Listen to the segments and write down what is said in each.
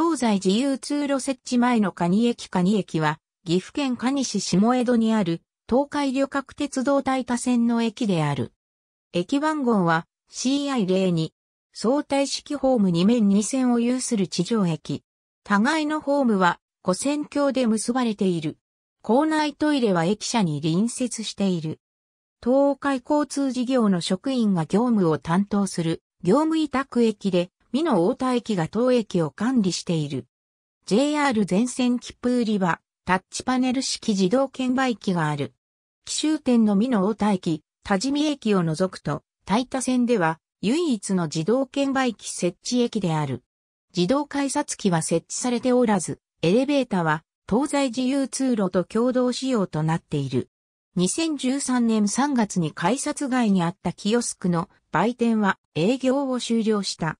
東西自由通路設置前の蟹駅蟹駅は、岐阜県蟹市下江戸にある、東海旅客鉄道大多線の駅である。駅番号は CI02。相対式ホーム2面2線を有する地上駅。互いのホームは、古線橋で結ばれている。校内トイレは駅舎に隣接している。東海交通事業の職員が業務を担当する業務委託駅で、美濃太田駅が当駅を管理している。JR 全線切符売り場、タッチパネル式自動券売機がある。奇襲店の美濃太田駅、多治見駅を除くと、大田線では唯一の自動券売機設置駅である。自動改札機は設置されておらず、エレベーターは東西自由通路と共同仕様となっている。2013年3月に改札外にあったキオスクの売店は営業を終了した。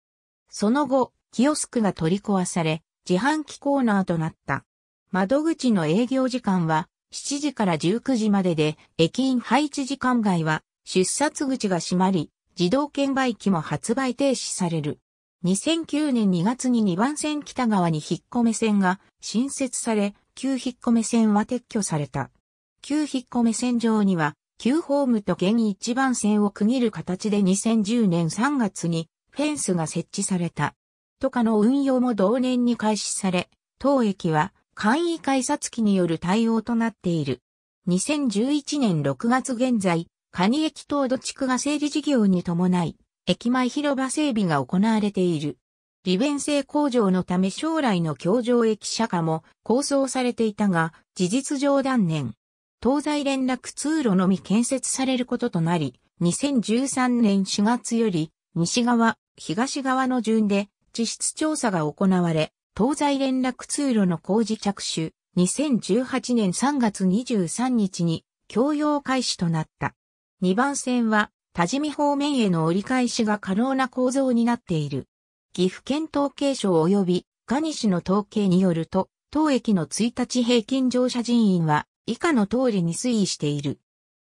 その後、キオスクが取り壊され、自販機コーナーとなった。窓口の営業時間は7時から19時までで、駅員配置時間外は出札口が閉まり、自動券売機も発売停止される。2009年2月に2番線北側に引っ込め線が新設され、旧引っ込め線は撤去された。旧引っ込め線上には、旧ホームと現1番線を区切る形で2010年3月にフェンスが設置された。とかの運用も同年に開始され、当駅は簡易改札機による対応となっている。2011年6月現在、カニ駅東土地区が整理事業に伴い、駅前広場整備が行われている。利便性向上のため将来の京上駅舎下も構想されていたが、事実上断念。東西連絡通路のみ建設されることとなり、2013年4月より西側東側の順で地質調査が行われ、東西連絡通路の工事着手、2018年3月23日に供用開始となった。2番線は多治見方面への折り返しが可能な構造になっている。岐阜県統計省及びガニ市の統計によると、当駅の1日平均乗車人員は以下の通りに推移している。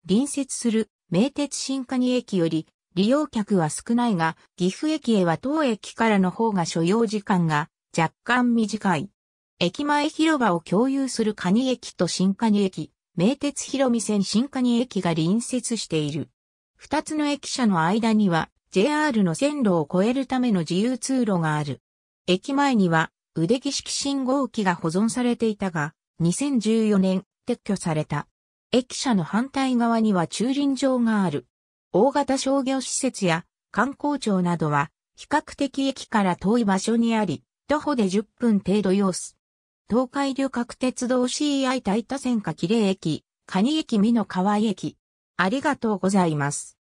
隣接する名鉄新に駅より利用客は少ないが、岐阜駅へは当駅からの方が所要時間が若干短い。駅前広場を共有する蟹駅と新蟹駅、名鉄広見線新蟹駅が隣接している。二つの駅舎の間には JR の線路を越えるための自由通路がある。駅前には腕木式信号機が保存されていたが、2014年撤去された。駅舎の反対側には駐輪場がある。大型商業施設や観光庁などは比較的駅から遠い場所にあり、徒歩で10分程度要す。東海旅客鉄道 CI 大田線か綺麗駅、蟹駅美の川駅。ありがとうございます。